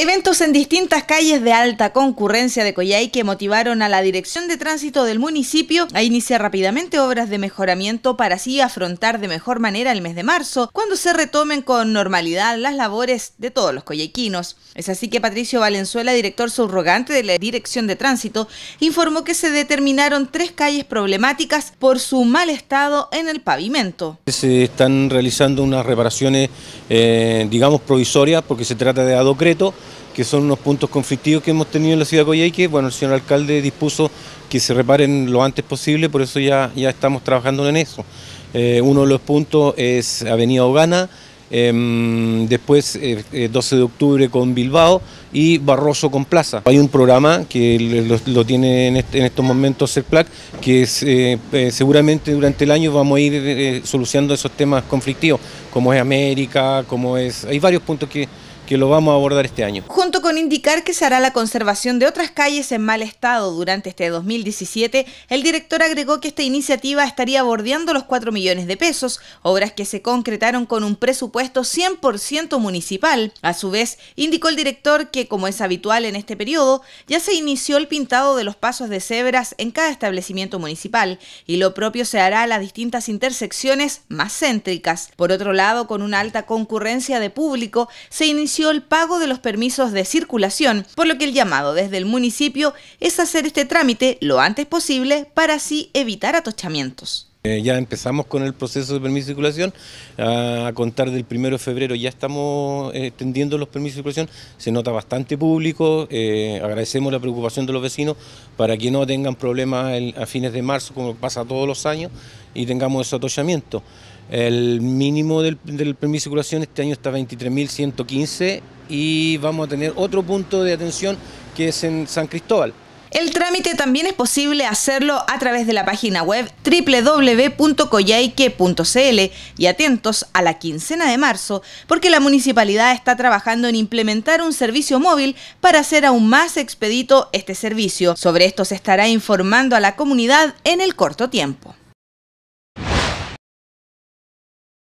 Eventos en distintas calles de alta concurrencia de Coyai que motivaron a la Dirección de Tránsito del municipio a iniciar rápidamente obras de mejoramiento para así afrontar de mejor manera el mes de marzo, cuando se retomen con normalidad las labores de todos los coyhaiquinos. Es así que Patricio Valenzuela, director subrogante de la Dirección de Tránsito, informó que se determinaron tres calles problemáticas por su mal estado en el pavimento. Se están realizando unas reparaciones, eh, digamos, provisorias, porque se trata de adocreto, que son unos puntos conflictivos que hemos tenido en la ciudad de Coyhaique. Bueno, el señor alcalde dispuso que se reparen lo antes posible, por eso ya, ya estamos trabajando en eso. Eh, uno de los puntos es Avenida Ogana, Em, después 12 eh, eh, de octubre con Bilbao y Barroso con Plaza. Hay un programa que lo, tiene en, estos momentos CERPLAC, que es, eh, seguramente durante el año vamos a ir solucionando esos temas conflictivos, como es América, como es... Hay varios puntos que que lo vamos a abordar este año. Junto con indicar que se hará la conservación de otras calles en mal estado durante este 2017, el director agregó que esta iniciativa estaría bordeando los 4 millones de pesos, obras que se concretaron con un presupuesto 100% municipal. A su vez, indicó el director que, como es habitual en este periodo, ya se inició el pintado de los pasos de cebras en cada establecimiento municipal y lo propio se hará a las distintas intersecciones más céntricas. Por otro lado, con una alta concurrencia de público, se inició el pago de los permisos de circulación, por lo que el llamado desde el municipio es hacer este trámite lo antes posible para así evitar atochamientos. Eh, ya empezamos con el proceso de permiso de circulación, ah, a contar del 1 de febrero ya estamos eh, extendiendo los permisos de circulación, se nota bastante público, eh, agradecemos la preocupación de los vecinos para que no tengan problemas a fines de marzo como pasa todos los años y tengamos ese atollamiento. El mínimo del, del permiso de circulación este año está 23.115 y vamos a tener otro punto de atención que es en San Cristóbal. El trámite también es posible hacerlo a través de la página web www.coyaique.cl y atentos a la quincena de marzo, porque la municipalidad está trabajando en implementar un servicio móvil para hacer aún más expedito este servicio. Sobre esto se estará informando a la comunidad en el corto tiempo.